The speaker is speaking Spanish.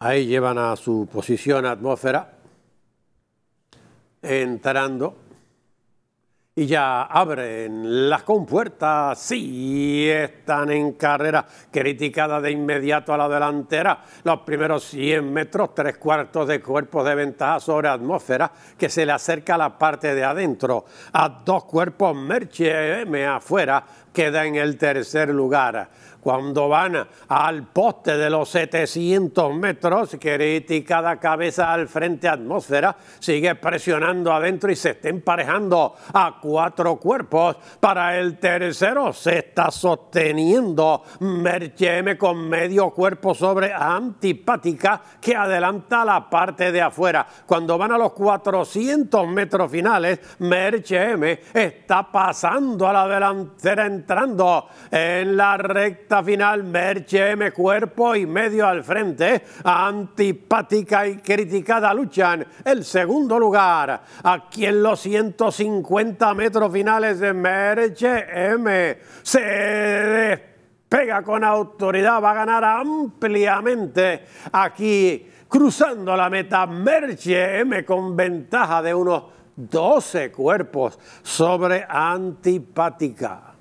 Ahí llevan a su posición atmósfera, entrando y ya abren las compuertas, sí, están en carrera, criticada de inmediato a la delantera, los primeros 100 metros, tres cuartos de cuerpos de ventaja sobre atmósfera, que se le acerca a la parte de adentro, a dos cuerpos Merche M afuera, queda en el tercer lugar. Cuando van al poste de los 700 metros, criticada cabeza al frente atmósfera, sigue presionando adentro y se está emparejando a cuatro cuerpos. Para el tercero se está sosteniendo M con medio cuerpo sobre antipática que adelanta la parte de afuera. Cuando van a los 400 metros finales, M está pasando a la delantera entrando en la recta final. M, cuerpo y medio al frente. Antipática y criticada luchan el segundo lugar. Aquí en los 150 Metro finales de Merche M. Se despega con autoridad, va a ganar ampliamente aquí, cruzando la meta Merche M con ventaja de unos 12 cuerpos sobre antipática.